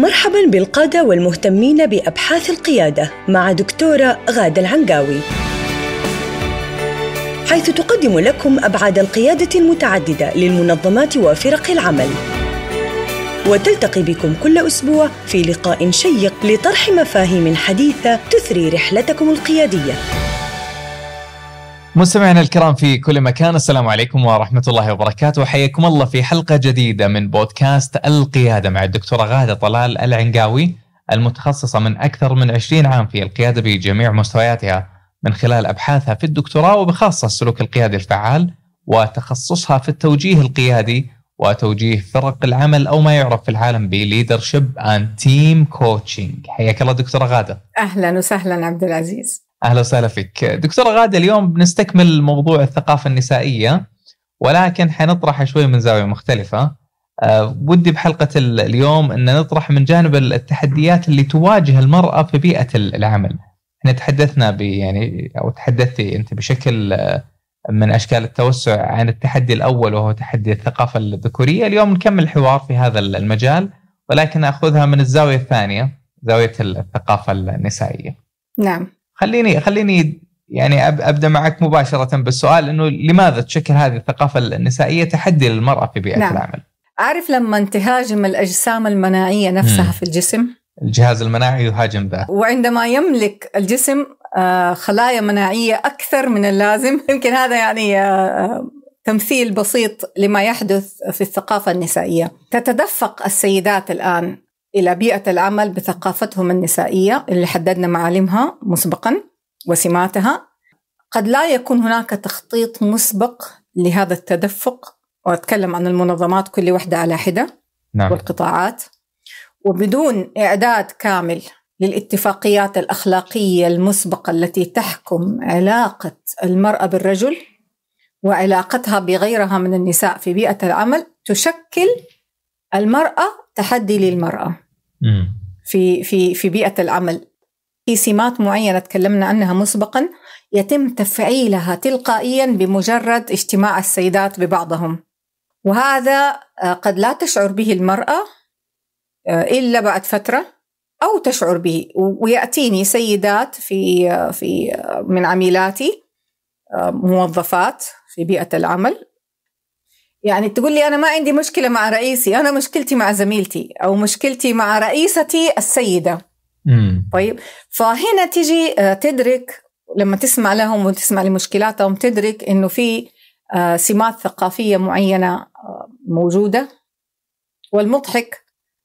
مرحبا بالقادة والمهتمين بأبحاث القيادة مع دكتورة غادة العنقاوي حيث تقدم لكم أبعاد القيادة المتعددة للمنظمات وفرق العمل وتلتقي بكم كل أسبوع في لقاء شيق لطرح مفاهيم حديثة تثري رحلتكم القيادية مستمعينا الكرام في كل مكان السلام عليكم ورحمة الله وبركاته وحياكم الله في حلقة جديدة من بودكاست القيادة مع الدكتورة غادة طلال العنقاوي المتخصصة من أكثر من 20 عام في القيادة بجميع مستوياتها من خلال أبحاثها في الدكتوراه وبخاصة السلوك القيادي الفعال وتخصصها في التوجيه القيادي وتوجيه فرق العمل او ما يعرف في العالم بليدرشيب اند تيم كوتشنج حياك الله دكتوره غاده اهلا وسهلا عبد العزيز اهلا وسهلا فيك دكتوره غاده اليوم بنستكمل موضوع الثقافه النسائيه ولكن حنطرحه شوي من زاويه مختلفه آه، ودي بحلقه اليوم ان نطرح من جانب التحديات اللي تواجه المراه في بيئه العمل احنا تحدثنا يعني او تحدثتي انت بشكل آه، من اشكال التوسع عن التحدي الاول وهو تحدي الثقافه الذكوريه اليوم نكمل الحوار في هذا المجال ولكن اخذها من الزاويه الثانيه زاويه الثقافه النسائيه نعم خليني خليني يعني ابدا معك مباشره بالسؤال انه لماذا تشكل هذه الثقافه النسائيه تحدي للمراه في بيئه نعم. العمل؟ عارف لما تهاجم الاجسام المناعيه نفسها مم. في الجسم الجهاز المناعي يهاجم ذا وعندما يملك الجسم آه، خلايا مناعيه اكثر من اللازم يمكن هذا يعني آه، آه، تمثيل بسيط لما يحدث في الثقافه النسائيه تتدفق السيدات الان إلى بيئة العمل بثقافتهم النسائية اللي حددنا معالمها مسبقا وسماتها قد لا يكون هناك تخطيط مسبق لهذا التدفق وأتكلم عن المنظمات كل واحدة على حدة نعم. والقطاعات وبدون إعداد كامل للاتفاقيات الأخلاقية المسبقة التي تحكم علاقة المرأة بالرجل وعلاقتها بغيرها من النساء في بيئة العمل تشكل المرأة تحدي للمرأة في في في بيئه العمل في سمات معينه تكلمنا عنها مسبقا يتم تفعيلها تلقائيا بمجرد اجتماع السيدات ببعضهم وهذا آه، قد لا تشعر به المراه آه، الا بعد فتره أو تشعر به ويأتيني سيدات في آه، في من عميلاتي موظفات في بيئة العمل يعني تقول لي أنا ما عندي مشكلة مع رئيسي أنا مشكلتي مع زميلتي أو مشكلتي مع رئيستي السيدة مم. طيب فهنا تجي آه، تدرك لما تسمع لهم وتسمع لمشكلاتهم تدرك إنه في آه، سمات ثقافية معينة آه، موجودة والمضحك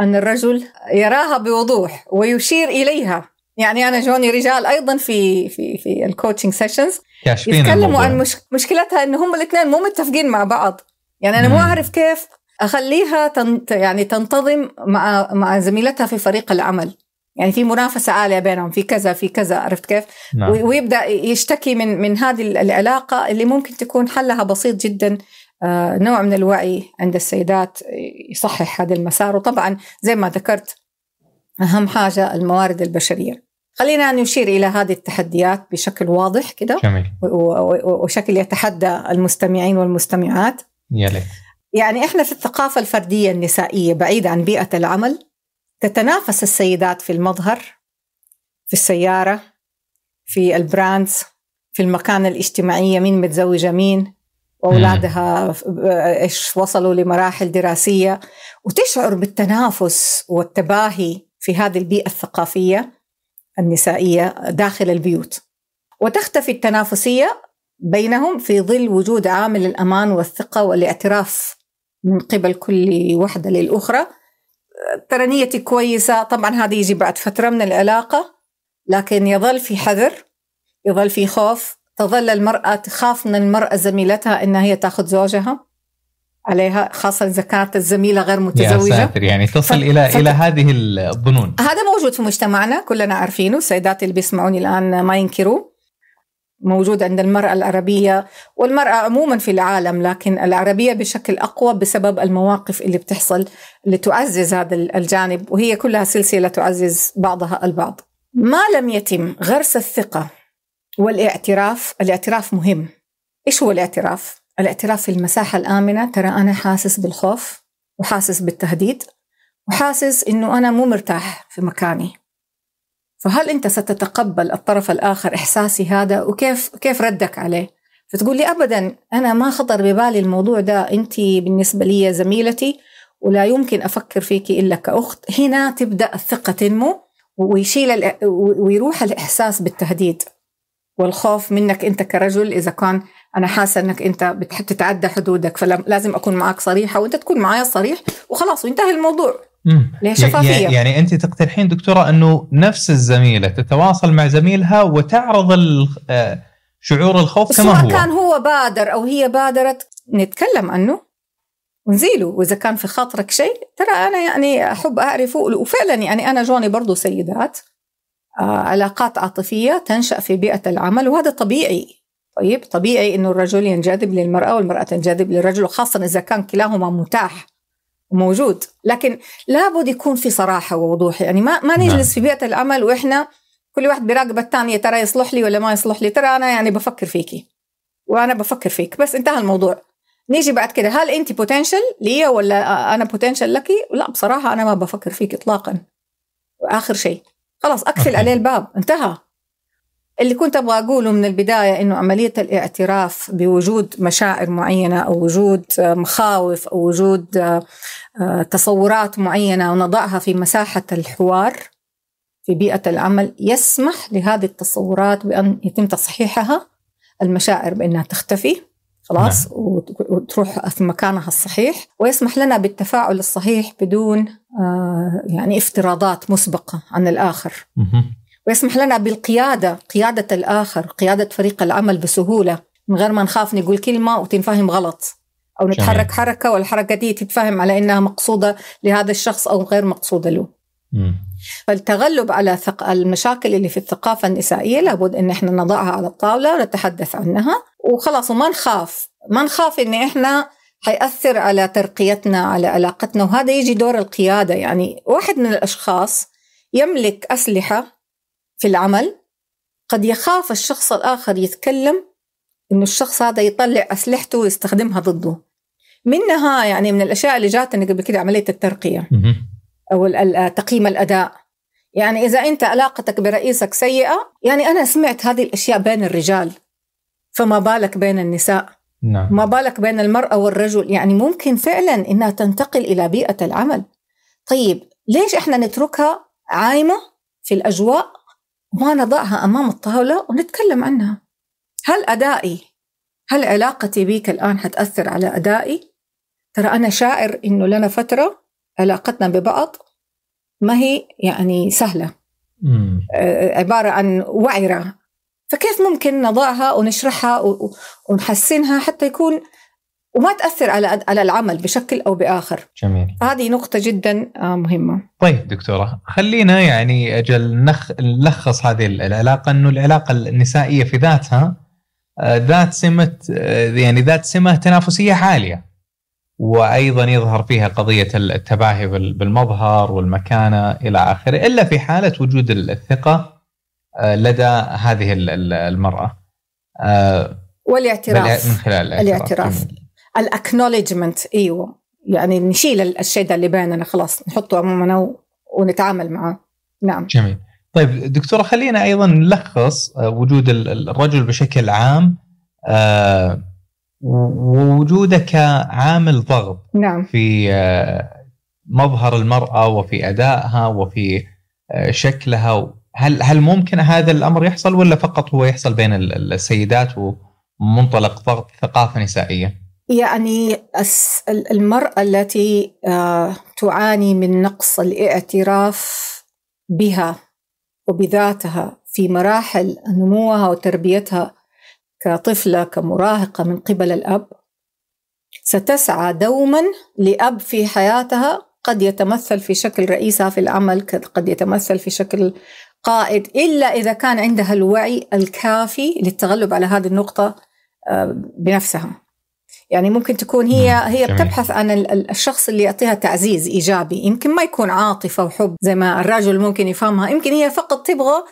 أن الرجل يراها بوضوح ويشير إليها يعني أنا جوني رجال أيضا في في في الكوتشنج سيشنز يتكلموا عن مشكلتها إن هم الاثنين مو متفقين مع بعض يعني انا مو اعرف كيف اخليها تنت يعني تنتظم مع مع زميلتها في فريق العمل يعني في منافسه عاليه بينهم في كذا في كذا عرفت كيف نعم. ويبدا يشتكي من من هذه العلاقه اللي ممكن تكون حلها بسيط جدا آه، نوع من الوعي عند السيدات يصحح هذا المسار وطبعا زي ما ذكرت اهم حاجه الموارد البشريه خلينا نشير الى هذه التحديات بشكل واضح كده وشكل يتحدى المستمعين والمستمعات يعني احنا في الثقافه الفرديه النسائيه بعيد عن بيئه العمل تتنافس السيدات في المظهر في السياره في البراندز في المكان الاجتماعيه مين متزوجه مين واولادها آه، ايش وصلوا لمراحل دراسيه وتشعر بالتنافس والتباهي في هذه البيئه الثقافيه النسائيه داخل البيوت وتختفي التنافسيه بينهم في ظل وجود عامل الأمان والثقة والاعتراف من قبل كل وحدة للأخرى ترى نيتي كويسة طبعا هذا يجي بعد فترة من العلاقة لكن يظل في حذر يظل في خوف تظل المرأة تخاف من المرأة زميلتها إنها هي تأخذ زوجها عليها خاصة إذا كانت الزميلة غير متزوجة يا ساتر يعني تصل ف... إلى ف... إلى هذه الظنون هذا موجود في مجتمعنا كلنا عارفينه السيدات اللي بيسمعوني الآن ما ينكروه موجود عند المرأة العربية والمرأة عموما في العالم لكن العربية بشكل أقوى بسبب المواقف اللي بتحصل اللي تعزز هذا الجانب وهي كلها سلسلة تعزز بعضها البعض ما لم يتم غرس الثقة والاعتراف الاعتراف مهم إيش هو الاعتراف؟ الاعتراف في المساحة الآمنة ترى أنا حاسس بالخوف وحاسس بالتهديد وحاسس إنه أنا مو مرتاح في مكاني فهل انت ستتقبل الطرف الاخر احساسي هذا وكيف كيف ردك عليه؟ فتقول لي ابدا انا ما خطر ببالي الموضوع ده انت بالنسبه لي زميلتي ولا يمكن افكر فيك الا كاخت، هنا تبدا الثقه تنمو ويشيل ويروح الاحساس بالتهديد والخوف منك انت كرجل اذا كان انا حاسه انك انت بتحب تتعدى حدودك فلازم اكون معك صريحه وانت تكون معايا صريح وخلاص وانتهى الموضوع لشفافيه شفافيه يعني انت تقترحين دكتوره انه نفس الزميله تتواصل مع زميلها وتعرض آه، شعور الخوف كما هو كان هو بادر او هي بادرت نتكلم عنه ونزيله واذا كان في خاطرك شيء ترى انا يعني احب اعرفه وفعلا يعني انا جوني برضو سيدات آه، علاقات عاطفيه تنشا في بيئه العمل وهذا طبيعي طيب طبيعي انه الرجل ينجذب للمراه والمراه تنجذب للرجل وخاصه اذا كان كلاهما متاح موجود لكن لابد يكون في صراحه ووضوح يعني ما ما نجلس نعم. في بيئه العمل واحنا كل واحد بيراقب الثانيه ترى يصلح لي ولا ما يصلح لي ترى انا يعني بفكر فيكي وانا بفكر فيك بس انتهى الموضوع نيجي بعد كده هل انت بوتنشل لي ولا انا بوتنشل لك لا بصراحه انا ما بفكر فيك اطلاقا اخر شيء خلاص اقفل عليه الباب انتهى اللي كنت ابغى اقوله من البدايه انه عمليه الاعتراف بوجود مشاعر معينه او وجود مخاوف او وجود آه، تصورات معينه ونضعها في مساحه الحوار في بيئه العمل يسمح لهذه التصورات بان يتم تصحيحها المشاعر بانها تختفي خلاص نعم. وتروح في مكانها الصحيح ويسمح لنا بالتفاعل الصحيح بدون آه، يعني افتراضات مسبقه عن الاخر. ويسمح لنا بالقيادة قيادة الآخر قيادة فريق العمل بسهولة من غير ما نخاف نقول كلمة وتنفهم غلط أو نتحرك شميل. حركة والحركة دي تتفهم على إنها مقصودة لهذا الشخص أو غير مقصودة له م. فالتغلب على ثق... المشاكل اللي في الثقافة النسائية لابد إن إحنا نضعها على الطاولة ونتحدث عنها وخلاص وما نخاف ما نخاف إن إحنا حيأثر على ترقيتنا على علاقتنا وهذا يجي دور القيادة يعني واحد من الأشخاص يملك أسلحة في العمل قد يخاف الشخص الآخر يتكلم إنه الشخص هذا يطلع أسلحته ويستخدمها ضده منها يعني من الأشياء اللي جاتني قبل كده عملية الترقية أو تقييم الأداء يعني إذا أنت علاقتك برئيسك سيئة يعني أنا سمعت هذه الأشياء بين الرجال فما بالك بين النساء نعم. ما بالك بين المرأة والرجل يعني ممكن فعلا إنها تنتقل إلى بيئة العمل طيب ليش إحنا نتركها عايمة في الأجواء وما نضعها أمام الطاولة ونتكلم عنها هل أدائي هل علاقتي بيك الآن حتأثر على أدائي؟ ترى أنا شاعر إنه لنا فترة علاقتنا ببعض ما هي يعني سهلة مم. آه، عبارة عن وعرة فكيف ممكن نضعها ونشرحها ونحسنها حتى يكون وما تاثر على على العمل بشكل او باخر. جميل. هذه نقطة جدا آه، مهمة. طيب دكتورة خلينا يعني اجل نخ... نلخص هذه العلاقة انه العلاقة النسائية في ذاتها آه، ذات سمة آه، يعني ذات سمة تنافسية عالية. وايضا يظهر فيها قضيه التباهي بالمظهر والمكانه الى اخره الا في حاله وجود الثقه لدى هذه المراه والاعتراف من خلال الاعتراف, الاعتراف. الاكنولجمنت ايوه يعني نشيل الشيء ده اللي بيننا خلاص نحطه امامنا ونتعامل معه نعم جميل طيب دكتوره خلينا ايضا نلخص آه، وجود الرجل بشكل عام آه، ووجوده كعامل ضغط نعم. في آه، مظهر المراه وفي ادائها وفي شكلها هل هل ممكن هذا الامر يحصل ولا فقط هو يحصل بين السيدات ومنطلق ضغط ثقافه نسائيه؟ يعني المرأة التي آه، تعاني من نقص الاعتراف بها وبذاتها في مراحل نموها وتربيتها كطفلة كمراهقة من قبل الأب ستسعى دوما لأب في حياتها قد يتمثل في شكل رئيسها في العمل قد يتمثل في شكل قائد إلا إذا كان عندها الوعي الكافي للتغلب على هذه النقطة آه، بنفسها يعني ممكن تكون هي نعم، هي جميل. بتبحث عن الشخص اللي يعطيها تعزيز ايجابي يمكن ما يكون عاطفه وحب زي ما الرجل ممكن يفهمها يمكن هي فقط تبغى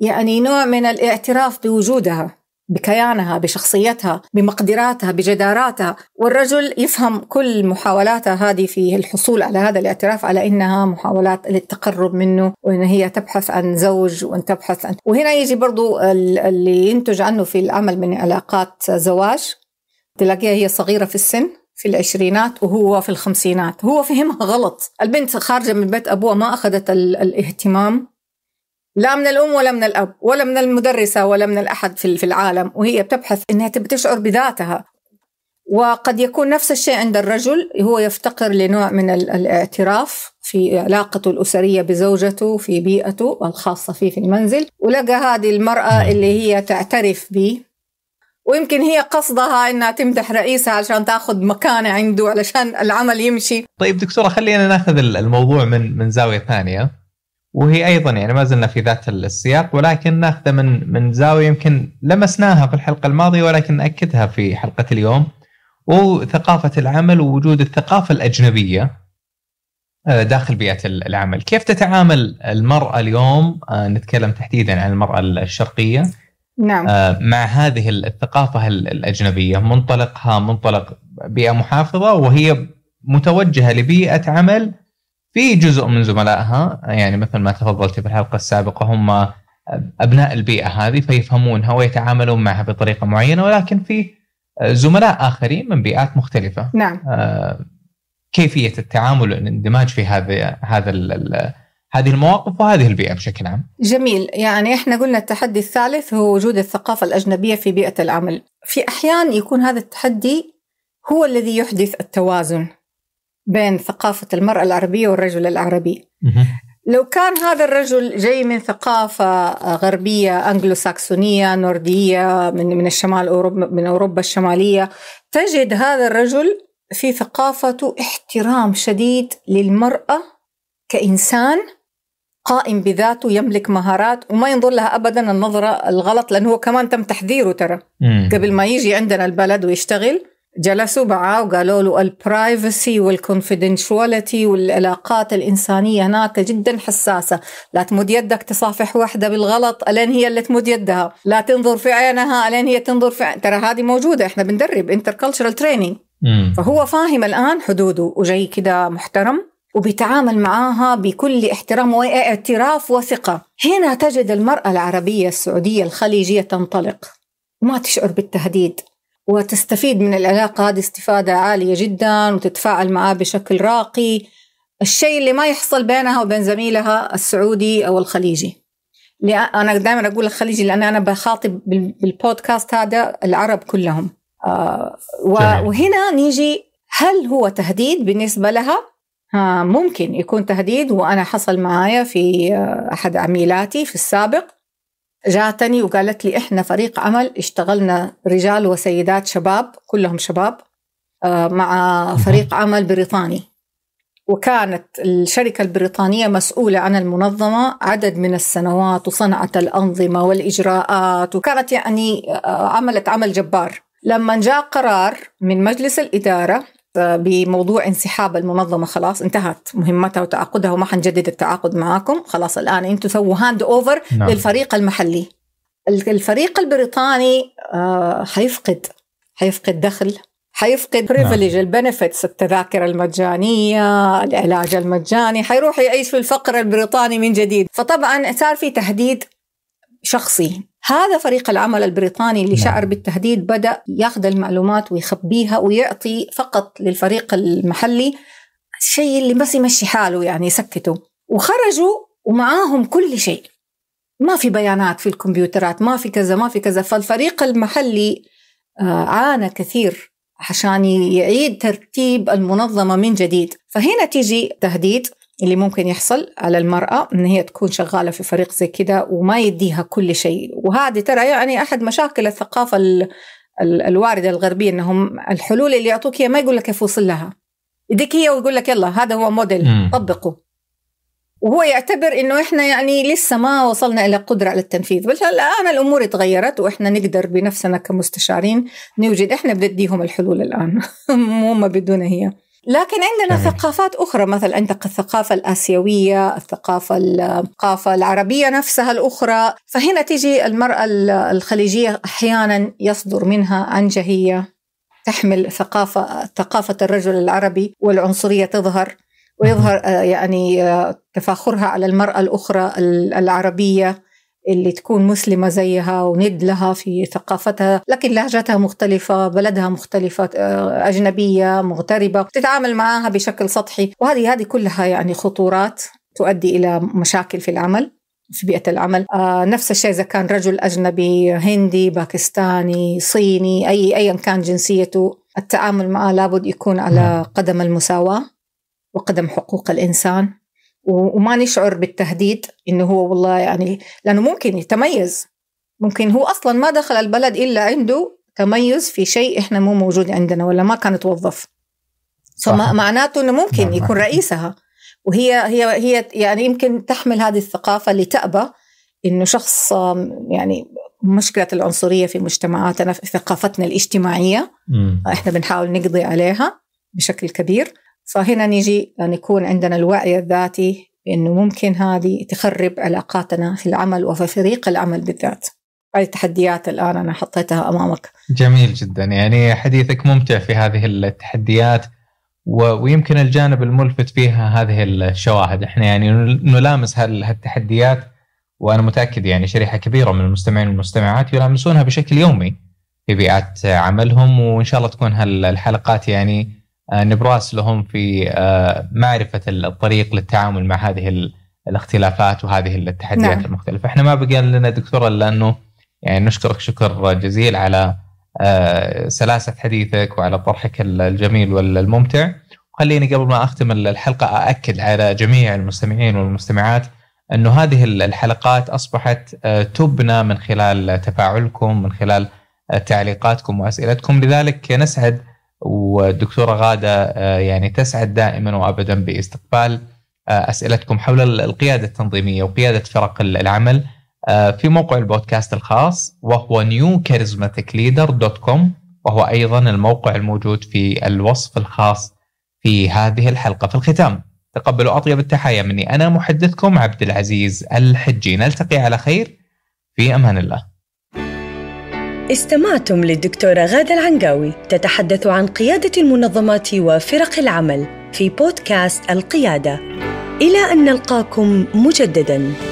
يعني نوع من الاعتراف بوجودها بكيانها بشخصيتها بمقدراتها بجداراتها والرجل يفهم كل محاولاتها هذه في الحصول على هذا الاعتراف على انها محاولات للتقرب منه وان هي تبحث عن زوج وان تبحث عن وهنا يجي برضو اللي ينتج عنه في العمل من علاقات زواج تلاقيها هي صغيرة في السن في العشرينات وهو في الخمسينات هو فهمها غلط البنت خارجة من بيت أبوها ما أخذت الاهتمام لا من الأم ولا من الأب ولا من المدرسة ولا من الأحد في العالم وهي بتبحث أنها تبي تشعر بذاتها وقد يكون نفس الشيء عند الرجل هو يفتقر لنوع من الاعتراف في علاقته الأسرية بزوجته في بيئته الخاصة فيه في المنزل ولقى هذه المرأة نعم. اللي هي تعترف به ويمكن هي قصدها انها تمدح رئيسها عشان تاخذ مكانه عنده علشان العمل يمشي طيب دكتوره خلينا ناخذ الموضوع من من زاويه ثانيه وهي ايضا يعني ما زلنا في ذات السياق ولكن ناخذه من من زاويه يمكن لمسناها في الحلقه الماضيه ولكن ناكدها في حلقه اليوم وثقافه العمل ووجود الثقافه الاجنبيه آه، داخل بيئه العمل، كيف تتعامل المراه اليوم آه، نتكلم تحديدا عن المراه الشرقيه نعم. آه، مع هذه الثقافة الأجنبية منطلقها منطلق بيئة محافظة وهي متوجهة لبيئة عمل في جزء من زملائها يعني مثل ما تفضلت في الحلقة السابقة هم أبناء البيئة هذه فيفهمونها ويتعاملون معها بطريقة معينة ولكن في زملاء آخرين من بيئات مختلفة نعم آه، كيفية التعامل والاندماج في هذا هذا هذه المواقف وهذه البيئه بشكل عام. جميل، يعني احنا قلنا التحدي الثالث هو وجود الثقافه الاجنبيه في بيئه العمل. في احيان يكون هذا التحدي هو الذي يحدث التوازن بين ثقافه المراه العربيه والرجل العربي. لو كان هذا الرجل جاي من ثقافة غربية أنجلو ساكسونية نوردية من من الشمال أوروبا من أوروبا الشمالية تجد هذا الرجل في ثقافته احترام شديد للمرأة كإنسان قائم بذاته يملك مهارات وما ينظر لها ابدا النظره الغلط لانه هو كمان تم تحذيره ترى مم. قبل ما يجي عندنا البلد ويشتغل جلسوا معاه وقالوا له البرايفسي والكونفدنشواليتي والعلاقات الإنسانية هناك جدا حساسة لا تمد يدك تصافح واحدة بالغلط ألين هي اللي تمد يدها لا تنظر في عينها ألين هي تنظر في ترى هذه موجودة إحنا بندرب انتركالتشرال تريننج فهو فاهم الآن حدوده وجاي كده محترم وبيتعامل معاها بكل احترام واعتراف وثقة هنا تجد المرأة العربية السعودية الخليجية تنطلق وما تشعر بالتهديد وتستفيد من العلاقة هذه استفادة عالية جدا وتتفاعل معاه بشكل راقي الشيء اللي ما يحصل بينها وبين زميلها السعودي أو الخليجي أنا دائما أقول الخليجي لأن أنا بخاطب بالبودكاست هذا العرب كلهم آه، وهنا نيجي هل هو تهديد بالنسبة لها ممكن يكون تهديد وانا حصل معايا في آه، احد عميلاتي في السابق جاتني وقالت لي احنا فريق عمل اشتغلنا رجال وسيدات شباب كلهم شباب آه، مع فريق عمل بريطاني وكانت الشركة البريطانية مسؤولة عن المنظمة عدد من السنوات وصنعت الأنظمة والإجراءات وكانت يعني آه، عملت عمل جبار لما جاء قرار من مجلس الإدارة بموضوع انسحاب المنظمه خلاص انتهت مهمتها وتعاقدها وما حنجدد التعاقد معاكم خلاص الان انتم سووا هاند اوفر نعم. للفريق المحلي الفريق البريطاني آه، حيفقد حيفقد دخل حيفقد بريفليج نعم. البنفيتس التذاكر المجانيه العلاج المجاني حيروح يعيش في الفقر البريطاني من جديد فطبعا صار في تهديد شخصي هذا فريق العمل البريطاني اللي نعم. شعر بالتهديد بدأ ياخذ المعلومات ويخبيها ويعطي فقط للفريق المحلي الشيء اللي بس يمشي حاله يعني يسكته وخرجوا ومعاهم كل شيء ما في بيانات في الكمبيوترات ما في كذا ما في كذا فالفريق المحلي آه، عانى كثير عشان يعيد ترتيب المنظمة من جديد فهنا تيجي تهديد اللي ممكن يحصل على المرأة إن هي تكون شغالة في فريق زي كده وما يديها كل شيء وهذه ترى يعني أحد مشاكل الثقافة ال ال الواردة الغربية إنهم الحلول اللي يعطوك هي ما يقول لك كيف وصل لها يديك هي ويقول لك يلا هذا هو موديل طبقه وهو يعتبر انه احنا يعني لسه ما وصلنا الى قدره على التنفيذ بل الان الامور تغيرت واحنا نقدر بنفسنا كمستشارين نوجد احنا بنديهم الحلول الان مو هم بدون هي لكن عندنا تمام. ثقافات أخرى مثلا عندك الثقافة الآسيوية الثقافة الثقافة العربية نفسها الأخرى فهنا تيجي المرأة الخليجية أحيانا يصدر منها عنجهية تحمل ثقافة ثقافة الرجل العربي والعنصرية تظهر ويظهر آه، يعني آه، تفاخرها على المرأة الأخرى العربية اللي تكون مسلمة زيها وند لها في ثقافتها لكن لهجتها مختلفة بلدها مختلفة آه، أجنبية مغتربة تتعامل معها بشكل سطحي وهذه هذه كلها يعني خطورات تؤدي إلى مشاكل في العمل في بيئة العمل آه نفس الشيء إذا كان رجل أجنبي هندي باكستاني صيني أي أيا كان جنسيته التعامل معه لابد يكون على نعم. قدم المساواة وقدم حقوق الإنسان وما نشعر بالتهديد انه هو والله يعني لانه ممكن يتميز ممكن هو اصلا ما دخل البلد الا عنده تميز في شيء احنا مو موجود عندنا ولا ما كان توظف فمعناته انه ممكن نعم، يكون نعم. رئيسها وهي هي هي يعني يمكن تحمل هذه الثقافه اللي تأبى انه شخص يعني مشكله العنصريه في مجتمعاتنا في ثقافتنا الاجتماعيه م. احنا بنحاول نقضي عليها بشكل كبير فهنا نجي يكون عندنا الوعي الذاتي انه ممكن هذه تخرب علاقاتنا في العمل وفي فريق العمل بالذات. هذه التحديات الان انا حطيتها امامك. جميل جدا يعني حديثك ممتع في هذه التحديات ويمكن الجانب الملفت فيها هذه الشواهد احنا يعني نلامس هالتحديات وانا متاكد يعني شريحه كبيره من المستمعين والمستمعات يلامسونها بشكل يومي في بيئات عملهم وان شاء الله تكون هالحلقات يعني آه، نبراس لهم في آه، معرفه الطريق للتعامل مع هذه الاختلافات وهذه التحديات نعم. المختلفه، احنا ما بقي لنا دكتور الا انه يعني نشكرك شكر جزيل على آه، سلاسه حديثك وعلى طرحك الجميل والممتع. خليني قبل ما اختم الحلقه ااكد على جميع المستمعين والمستمعات انه هذه الحلقات اصبحت تبنى من خلال تفاعلكم من خلال تعليقاتكم واسئلتكم لذلك نسعد والدكتوره غاده آه، يعني تسعد دائما وابدا باستقبال آه، اسئلتكم حول القياده التنظيميه وقياده فرق العمل آه، في موقع البودكاست الخاص وهو newcharismaticleader.com وهو ايضا الموقع الموجود في الوصف الخاص في هذه الحلقه في الختام تقبلوا اطيب التحايا مني انا محدثكم عبد العزيز الحجي نلتقي على خير في امان الله استمعتم للدكتورة غادة العنقاوي تتحدث عن قيادة المنظمات وفرق العمل في بودكاست القيادة إلى أن نلقاكم مجدداً